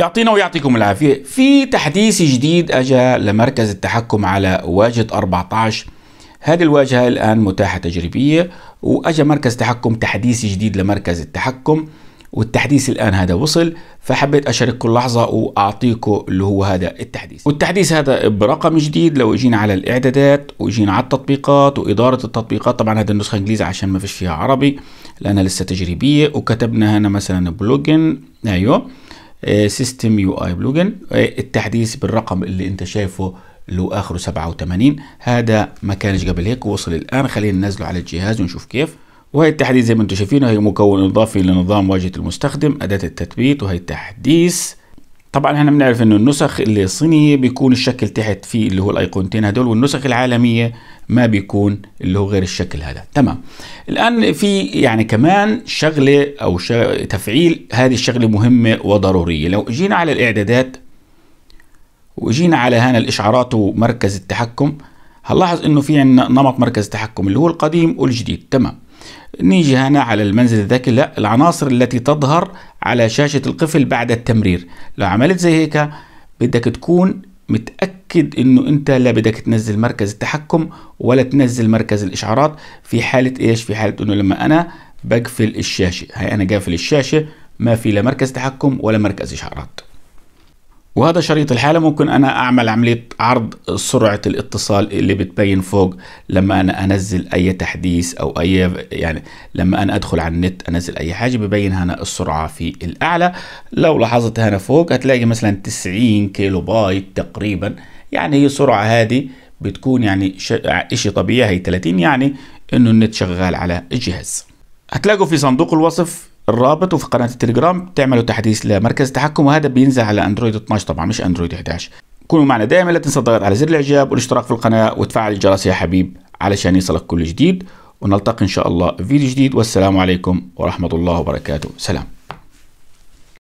يعطينا ويعطيكم العافية في تحديث جديد أجا لمركز التحكم على واجهة 14 هذه الواجهة الآن متاحة تجريبية وأجا مركز تحكم تحديث جديد لمركز التحكم والتحديث الآن هذا وصل فحبيت أشارككم لحظة وأعطيكم اللي هو هذا التحديث والتحديث هذا برقم جديد لو جينا على الإعدادات وجينا على التطبيقات وإدارة التطبيقات طبعا هذه النسخة إنجليزي عشان ما فيش فيها عربي لأنها لسه تجريبية وكتبنا هنا مثلا بلوجن أيوه سيستم يو اي بلوجن التحديث بالرقم اللي انت شايفه اللي هو اخره 87 هذا ما كانش قبل هيك وصل الان خلينا ننزله على الجهاز ونشوف كيف وهي التحديث زي ما انتم شايفينه هي مكون اضافي لنظام واجهه المستخدم اداه التثبيت وهي التحديث طبعا احنا بنعرف انه النسخ الصينيه بيكون الشكل تحت في اللي هو الايقونتين هدول والنسخ العالميه ما بيكون اللي هو غير الشكل هذا تمام الان في يعني كمان شغله او شغل تفعيل هذه الشغله مهمه وضروريه لو جينا على الاعدادات وجينا على هنا الاشعارات ومركز التحكم هنلاحظ انه في عندنا نمط مركز التحكم اللي هو القديم والجديد تمام نيجي هنا على المنزل الذكي لا العناصر التي تظهر على شاشة القفل بعد التمرير لو عملت زي هيك بدك تكون متأكد انه انت لا بدك تنزل مركز التحكم ولا تنزل مركز الاشعارات في حالة ايش في حالة انه لما انا بقفل الشاشة هاي انا قافل الشاشة ما في لا مركز تحكم ولا مركز اشعارات وهذا شريط الحالة ممكن أنا أعمل عملية عرض سرعة الاتصال اللي بتبين فوق لما أنا أنزل أي تحديث أو أي يعني لما أنا أدخل على النت أنزل أي حاجة ببين هنا السرعة في الأعلى لو لاحظت هنا فوق هتلاقي مثلا 90 كيلو بايت تقريبا يعني هي سرعة هذه بتكون يعني شيء طبيعي هي 30 يعني إنه النت شغال على الجهاز هتلاقوا في صندوق الوصف الرابط وفي قناه التليجرام تعملوا تحديث لمركز التحكم وهذا بينزل على اندرويد 12 طبعا مش اندرويد 11 كونوا معنا دائما لا تنسى الضغط على زر الاعجاب والاشتراك في القناه وتفعل الجرس يا حبيب علشان يصلك كل جديد ونلتقي ان شاء الله في فيديو جديد والسلام عليكم ورحمه الله وبركاته سلام